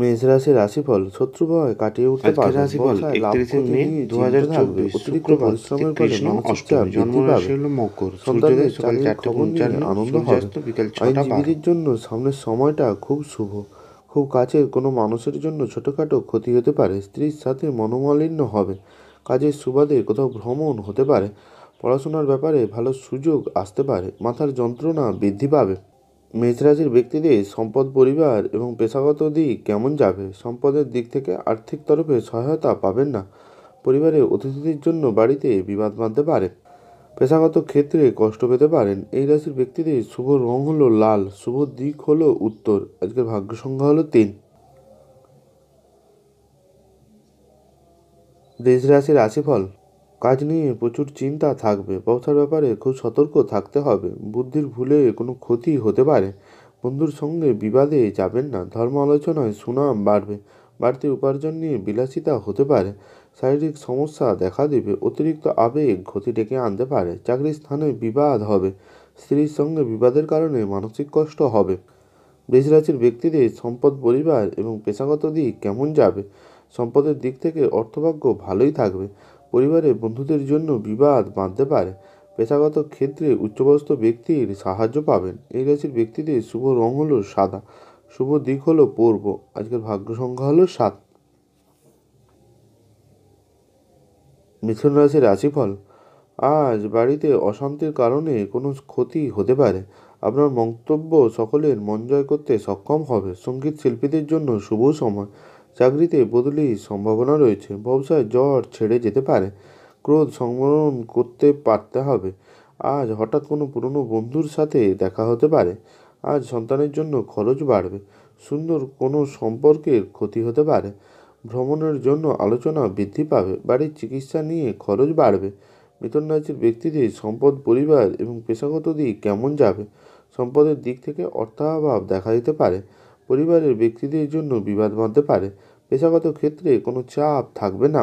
মেষ রাশি রাশিফল শত্রু ভয় কাটিয়ে উঠতে পারবে রাশিফল 31 মে 2024 অতিরিক্ত পরিশ্রমের কৃষ্ণ অষ্টম জন্ম রাশি হলো মকর সূর্যোদয় সকাল চারটে আনন্দ হয় বিকাল ছটা আইনজীবীদের জন্য সামনের সময়টা খুব শুভ খুব কাছের কোনো মানুষের জন্য ছোটোখাটো ক্ষতি হতে পারে স্ত্রীর সাথে মনোমালিন্য হবে কাজের সুবাদে কোথাও ভ্রমণ হতে পারে পড়াশোনার ব্যাপারে ভালো সুযোগ আসতে পারে মাথার যন্ত্রণা বৃদ্ধি পাবে মেষরাশির ব্যক্তিদের সম্পদ পরিবার এবং পেশাগত দিক কেমন যাবে সম্পদের দিক থেকে আর্থিক তরফে সহায়তা পাবেন না পরিবারে অতিথিদের জন্য বাড়িতে বিবাদ বাঁধতে পারে পেশাগত ক্ষেত্রে কষ্ট পেতে পারেন এই রাশির ব্যক্তিদের শুভ রং হলো লাল শুভ দিক হলো উত্তর আজকের ভাগ্য সংখ্যা হলো তিন দেশ রাশির রাশিফল কাজ নিয়ে প্রচুর চিন্তা থাকবে ব্যবসার ব্যাপারে খুব সতর্ক থাকতে হবে বুদ্ধির ভুলে কোনো ক্ষতি হতে পারে বন্ধুর সঙ্গে বিবাদে যাবেন না ধর্ম আলোচনায় সুনাম বাড়বে বাড়তি উপার্জন নিয়ে বিলাসিতা হতে পারে শারীরিক সমস্যা দেখা দেবে অতিরিক্ত আবেগ ক্ষতি ডেকে আনতে পারে চাকরির স্থানে বিবাদ হবে স্ত্রীর সঙ্গে বিবাদের কারণে মানসিক কষ্ট হবে বৃষ রাশির ব্যক্তিদের সম্পদ পরিবার এবং পেশাগত দিক কেমন যাবে সম্পদের দিক থেকে অর্থভাগ্য ভালোই থাকবে পরিবারে বন্ধুদের জন্য বিবাদ বাঁধতে পারে পেশাগত ক্ষেত্রে উচ্চপদস্থ ব্যক্তির সাহায্য পাবেন এই রাশির ব্যক্তিদের শুভ রং হলো সাদা শুভ দিক হলো পূর্ব আজকের ভাগ্য সংখ্যা হলো সাত মিথুন রাশির রাশিফল আজ বাড়িতে অশান্তির কারণে কোনো ক্ষতি হতে পারে আপনার মন্তব্য সকলের মন জয় করতে সক্ষম হবে সঙ্গীত শিল্পীদের জন্য শুভ সময় চাকরিতে বদলির সম্ভাবনা রয়েছে ব্যবসায় জ্বর ছেড়ে যেতে পারে ক্রোধ সংবরণ করতে পারতে হবে আজ হঠাৎ কোনো পুরনো বন্ধুর সাথে দেখা হতে পারে আজ সন্তানের জন্য খরচ বাড়বে সুন্দর কোনো সম্পর্কের ক্ষতি হতে পারে ভ্রমণের জন্য আলোচনা বৃদ্ধি পাবে বাড়ির চিকিৎসা নিয়ে খরচ বাড়বে মিথুন রাজ্যের ব্যক্তিদের সম্পদ পরিবার এবং পেশাগত দিক কেমন যাবে সম্পদের দিক থেকে অর্থাভাব দেখা দিতে পারে পরিবারের ব্যক্তিদের জন্য বিবাদ বাঁধতে পারে পেশাগত ক্ষেত্রে কোনো চাপ থাকবে না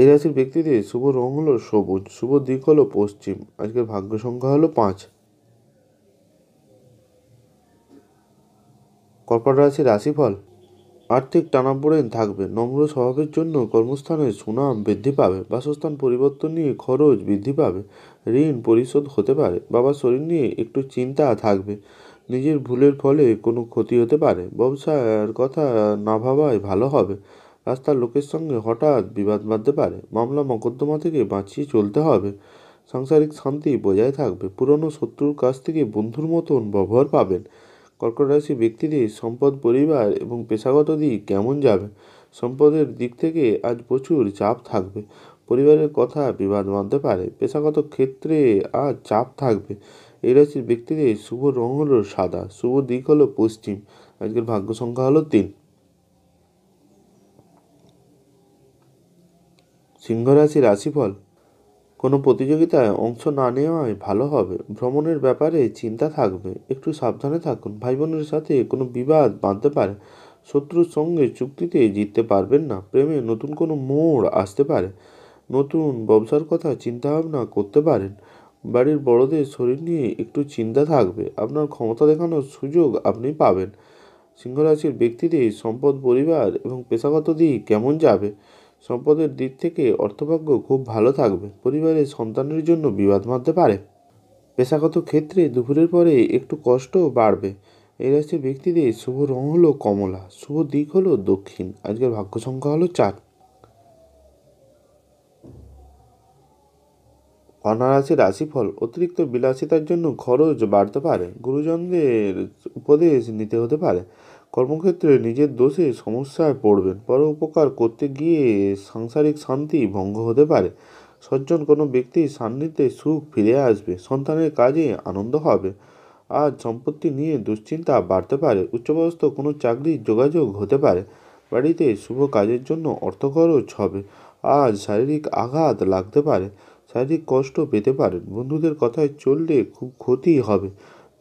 এই রাশির ব্যক্তিদের শুভ রং হলো সবুজ শুভ দিক হলো পশ্চিম আজকের ভাগ্য সংখ্যা হলো পাঁচ কর্কট রাশি রাশিফল আর্থিক টানাপোড়েন থাকবে নম্র স্বভাবের জন্য কর্মস্থানে সুনাম বৃদ্ধি পাবে বাসস্থান পরিবর্তন নিয়ে খরচ বৃদ্ধি পাবে ঋণ পরিশোধ হতে পারে বাবার শরীর নিয়ে একটু চিন্তা থাকবে নিজের ভুলের ফলে কোনো ক্ষতি হতে পারে ব্যবসার কথা না ভাবাই ভালো হবে রাস্তার লোকের সঙ্গে হঠাৎ বিবাদ বাঁধতে পারে মামলা মকদ্দমা থেকে বাঁচিয়ে চলতে হবে সাংসারিক শান্তি বজায় থাকবে পুরনো শত্রুর কাছ থেকে বন্ধুর মতন ব্যবহার পাবেন কর্কট রাশি ব্যক্তিদের সম্পদ পরিবার এবং পেশাগত দিক কেমন যাবে সম্পদের দিক থেকে আজ প্রচুর চাপ থাকবে পরিবারের কথা বিবাদ মানতে পারে পেশাগত ক্ষেত্রে আজ চাপ থাকবে এই রাশির ব্যক্তিদের শুভ রং হলো সাদা শুভ দিক হলো পশ্চিম আজকের ভাগ্য সংখ্যা হলো তিন সিংহ রাশি রাশিফল কোনো প্রতিযোগিতায় অংশ না নেওয়ায় ভালো হবে ভ্রমণের ব্যাপারে চিন্তা থাকবে একটু সাবধানে থাকুন ভাই বোনের সাথে কোনো বিবাদ বাঁধতে পারে শত্রুর সঙ্গে চুক্তিতে জিততে পারবেন না প্রেমে নতুন কোনো মোড় আসতে পারে নতুন ব্যবসার কথা চিন্তাভাবনা করতে পারেন বাড়ির বড়দের শরীর নিয়ে একটু চিন্তা থাকবে আপনার ক্ষমতা দেখানোর সুযোগ আপনি পাবেন সিংহরাশির ব্যক্তিদের সম্পদ পরিবার এবং পেশাগত দিক কেমন যাবে সম্পদের দিক থেকে অর্থভাগ্য খুব ভালো থাকবে পরিবারের সন্তানের জন্য বিবাদ মানতে পারে পেশাগত ক্ষেত্রে দুপুরের পরে একটু কষ্ট বাড়বে এই রাশির ব্যক্তিদের শুভ রং হলো কমলা শুভ দিক হলো দক্ষিণ আজকের ভাগ্য সংখ্যা হলো চার অনারাশি রাশিফল অতিরিক্ত বিলাসিতার জন্য খরচ বাড়তে পারে গুরুজনদের উপদেশ নিতে হতে পারে কর্মক্ষেত্রে নিজের দোষে সমস্যায় পড়বেন পর উপকার করতে গিয়ে সাংসারিক শান্তি ভঙ্গ হতে পারে সজ্জন কোনো ব্যক্তির সান্নিধ্যে সুখ ফিরে আসবে সন্তানের কাজে আনন্দ হবে আর সম্পত্তি নিয়ে দুশ্চিন্তা বাড়তে পারে উচ্চপদস্থ কোনো চাকরির যোগাযোগ হতে পারে বাড়িতে শুভ কাজের জন্য অর্থ খরচ হবে আজ শারীরিক আঘাত লাগতে পারে শারীরিক কষ্ট পেতে পারেন বন্ধুদের কথায় চললে খুব ক্ষতি হবে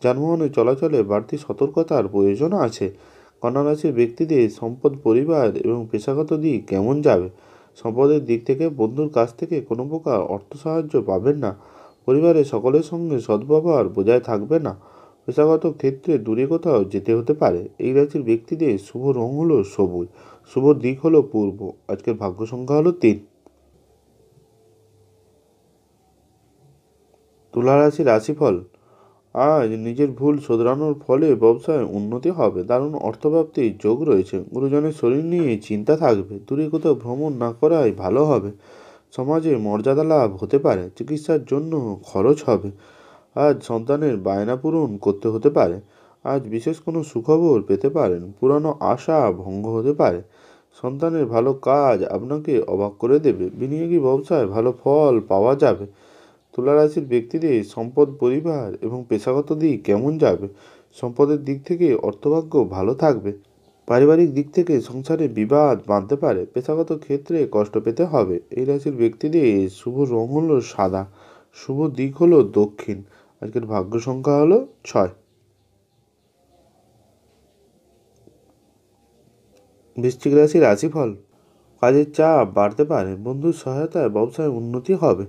যানবাহনে চলাচলে বাড়তি সতর্কতার প্রয়োজন আছে কন্যারাশির ব্যক্তিদের সম্পদ পরিবার এবং পেশাগত দিক কেমন যাবে সম্পদের দিক থেকে বন্ধুর কাছ থেকে কোনো প্রকার অর্থ সাহায্য পাবেন না পরিবারের সকলের সঙ্গে সদ্ব্যবহার বজায় থাকবে না পেশাগত ক্ষেত্রে দূরে কোথাও যেতে হতে পারে এই রাশির ব্যক্তিদের শুভ রং হলো সবুজ শুভ দিক হলো পূর্ব আজকের ভাগ্য সংখ্যা হলো তিন তুলারাশি রাশিফল আজ নিজের ভুল শোধরানোর ফলে ব্যবসায় উন্নতি হবে দারুণ অর্থপ্রাপ্তির যোগ রয়েছে গুরুজনের শরীর নিয়ে চিন্তা থাকবে দূরে কোথাও ভ্রমণ না করাই ভালো হবে সমাজে মর্যাদা লাভ হতে পারে চিকিৎসার জন্য খরচ হবে আজ সন্তানের বায়না পূরণ করতে হতে পারে আজ বিশেষ কোনো সুখবর পেতে পারেন পুরানো আশা ভঙ্গ হতে পারে সন্তানের ভালো কাজ আপনাকে অবাক করে দেবে বিনিয়োগী ব্যবসায় ভালো ফল পাওয়া যাবে রাশির ব্যক্তিদের সম্পদ পরিবার এবং পেশাগত দিক কেমন যাবে সম্পদের দিক থেকে অর্থভাগ্য ভালো থাকবে পারিবারিক দিক থেকে সংসারে বিবাদ বাঁধতে পারে পেশাগত ক্ষেত্রে কষ্ট পেতে হবে এই রাশির ব্যক্তিদের শুভ রং হলো সাদা শুভ দিক হলো দক্ষিণ আজকের ভাগ্য সংখ্যা হলো ছয় বৃশ্চিক রাশি রাশিফল কাজের চাপ বাড়তে পারে বন্ধুর সহায়তায় ব্যবসায় উন্নতি হবে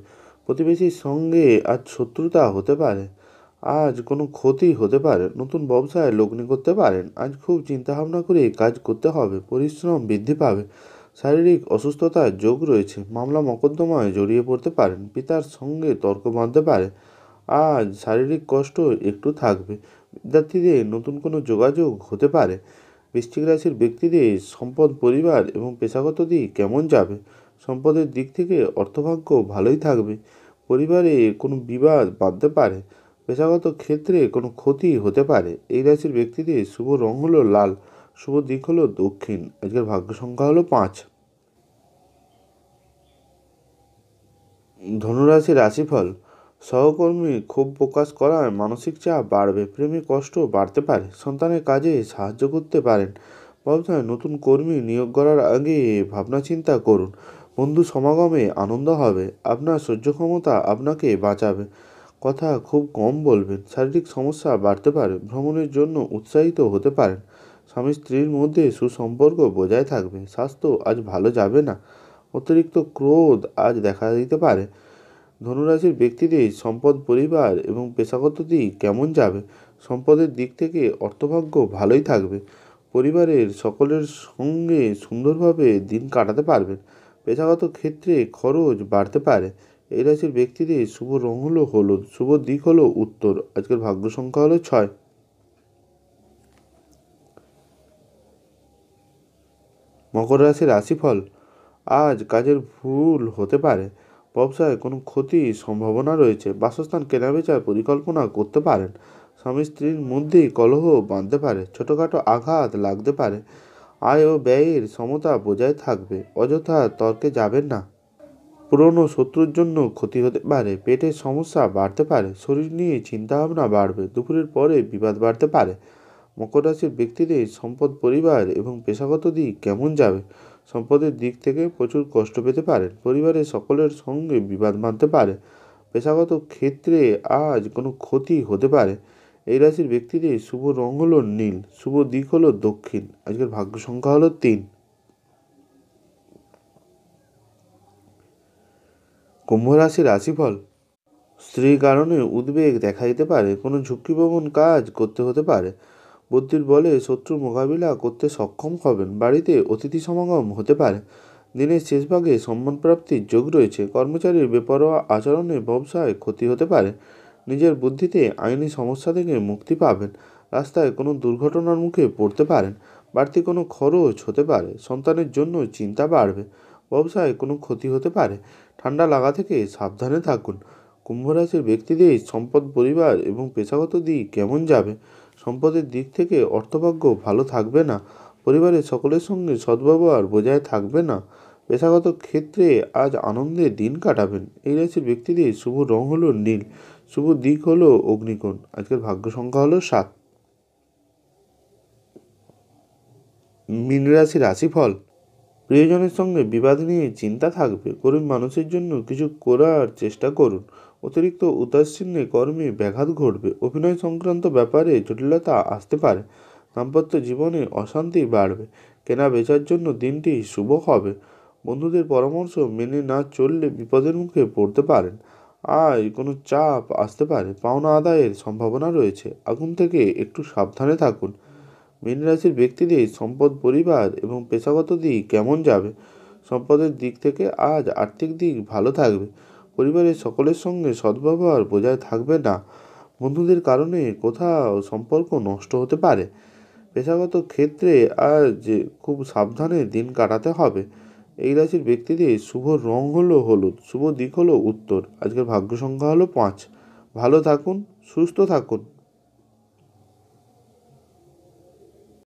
প্রতিবেশীর সঙ্গে আজ শত্রুতা হতে পারে আজ কোনো ক্ষতি হতে পারে নতুন ব্যবসায় লগ্নি করতে পারেন আজ খুব চিন্তাভাবনা করে কাজ করতে হবে পরিশ্রম বৃদ্ধি পাবে শারীরিক অসুস্থতার যোগ রয়েছে মামলা মকদ্দমায় জড়িয়ে পড়তে পারেন পিতার সঙ্গে তর্ক বাঁধতে পারে আজ শারীরিক কষ্ট একটু থাকবে বিদ্যার্থীদের নতুন কোনো যোগাযোগ হতে পারে বৃষ্টিক রাশির ব্যক্তিদের সম্পদ পরিবার এবং পেশাগত দিক কেমন যাবে সম্পদের দিক থেকে অর্থভাগ্য ভালোই থাকবে পরিবারে কোনো বিবাদ বাঁধতে পারে পেশাগত ক্ষেত্রে কোনো ক্ষতি হতে পারে এই রাশির ব্যক্তিদের শুভ রং হলো লাল শুভ দিক হলো দক্ষিণ আজকের ভাগ্য সংখ্যা হলো পাঁচ ধনুরাশি রাশিফল সহকর্মী ক্ষোভ প্রকাশ করায় মানসিক চাপ বাড়বে প্রেমে কষ্ট বাড়তে পারে সন্তানের কাজে সাহায্য করতে পারেন ব্যবসায় নতুন কর্মী নিয়োগ করার আগে ভাবনা চিন্তা করুন বন্ধু সমাগমে আনন্দ হবে আপনার সহ্য ক্ষমতা আপনাকে বাঁচাবে কথা খুব কম বলবেন শারীরিক সমস্যা বাড়তে পারে ভ্রমণের জন্য উৎসাহিত হতে পারেন স্বামী স্ত্রীর মধ্যে সুসম্পর্ক বজায় থাকবে স্বাস্থ্য আজ ভালো যাবে না অতিরিক্ত ক্রোধ আজ দেখা দিতে পারে ধনুরাশির ব্যক্তিদের সম্পদ পরিবার এবং পেশাগত দিক কেমন যাবে সম্পদের দিক থেকে অর্থভাগ্য ভালোই থাকবে পরিবারের সকলের সঙ্গে সুন্দরভাবে দিন কাটাতে পারবেন পেশাগত ক্ষেত্রে খরচ বাড়তে পারে এই রাশির ব্যক্তিদের শুভ রং হলো হলুদ শুভ দিক হলো উত্তর আজকের ভাগ্য সংখ্যা হলো ছয় মকর রাশির রাশিফল আজ কাজের ভুল হতে পারে ব্যবসায় কোনো ক্ষতির সম্ভাবনা রয়েছে বাসস্থান কেনাবেচার পরিকল্পনা করতে পারেন স্বামী স্ত্রীর মধ্যেই কলহ বাঁধতে পারে ছোটোখাটো আঘাত লাগতে পারে আয় ও ব্যয়ের সমতা বজায় থাকবে অযথা তর্কে যাবেন না পুরনো শত্রুর জন্য ক্ষতি হতে পারে পেটের সমস্যা বাড়তে পারে শরীর নিয়ে চিন্তাভাবনা বাড়বে দুপুরের পরে বিবাদ বাড়তে পারে মকর রাশির ব্যক্তিদের সম্পদ পরিবার এবং পেশাগত দিক কেমন যাবে সম্পদের দিক থেকে প্রচুর কষ্ট পেতে পারেন পরিবারের সকলের সঙ্গে বিবাদ বাঁধতে পারে পেশাগত ক্ষেত্রে আজ কোনো ক্ষতি হতে পারে এই রাশির ব্যক্তিদের শুভ রং হলো নীল শুভ দিক হলো দক্ষিণ আজকের ভাগ্য সংখ্যা হলো তিন কুম্ভ রাশির রাশিফল স্ত্রীর কারণে উদ্বেগ দেখা দিতে পারে কোনো ঝুঁকিপ্রবণ কাজ করতে হতে পারে বুদ্ধির বলে শত্রু মোকাবিলা করতে সক্ষম হবেন বাড়িতে অতিথি সমাগম হতে পারে দিনের শেষভাগে সম্মানপ্রাপ্তির যোগ রয়েছে কর্মচারীর বেপরোয়া আচরণে ব্যবসায় ক্ষতি হতে পারে নিজের বুদ্ধিতে আইনি সমস্যা থেকে মুক্তি পাবেন রাস্তায় কোনো দুর্ঘটনার মুখে পড়তে পারেন বাড়তি কোনো খরচ হতে পারে সন্তানের জন্য চিন্তা বাড়বে ব্যবসায় কোনো ক্ষতি হতে পারে ঠান্ডা লাগা থেকে সাবধানে থাকুন কুম্ভ রাশির ব্যক্তিদের সম্পদ পরিবার এবং পেশাগত দিক কেমন যাবে সম্পদের দিক থেকে অর্থভাগ্য ভালো থাকবে না পরিবারের সকলের সঙ্গে সদ্ব্যবহার বজায় থাকবে না পেশাগত ক্ষেত্রে আজ আনন্দে দিন কাটাবেন এই রাশির ব্যক্তিদের শুভ রং হলো নীল শুভ দিক হলো অগ্নিকোণ আজকের ভাগ্য সংখ্যা হলো সাত মীন রাশিফল প্রিয়জনের সঙ্গে বিবাদ নিয়ে চিন্তা থাকবে গরিব মানুষের জন্য কিছু করার চেষ্টা করুন অতিরিক্ত উদাসীন্যে কর্মে ব্যাঘাত ঘটবে অভিনয় সংক্রান্ত ব্যাপারে জটিলতা আসতে পারে দাম্পত্য জীবনে অশান্তি বাড়বে কেনা বেচার জন্য দিনটি শুভ হবে বন্ধুদের পরামর্শ মেনে না চললে বিপদের মুখে পড়তে পারেন আয় কোনো চাপ আসতে পারে পাওনা আদায়ের সম্ভাবনা রয়েছে আগুন থেকে একটু সাবধানে থাকুন মীন রাশির ব্যক্তিদের সম্পদ পরিবার এবং পেশাগত দিক কেমন যাবে সম্পদের দিক থেকে আজ আর্থিক দিক ভালো থাকবে পরিবারের সকলের সঙ্গে সদ্ব্যবহার বজায় থাকবে না বন্ধুদের কারণে কোথাও সম্পর্ক নষ্ট হতে পারে পেশাগত ক্ষেত্রে আজ খুব সাবধানে দিন কাটাতে হবে এই রাশির ব্যক্তিদের শুভ রং হলো হলুদ শুভ দিক হলো উত্তর আজকের ভাগ্য সংখ্যা হলো পাঁচ ভালো থাকুন সুস্থ থাকুন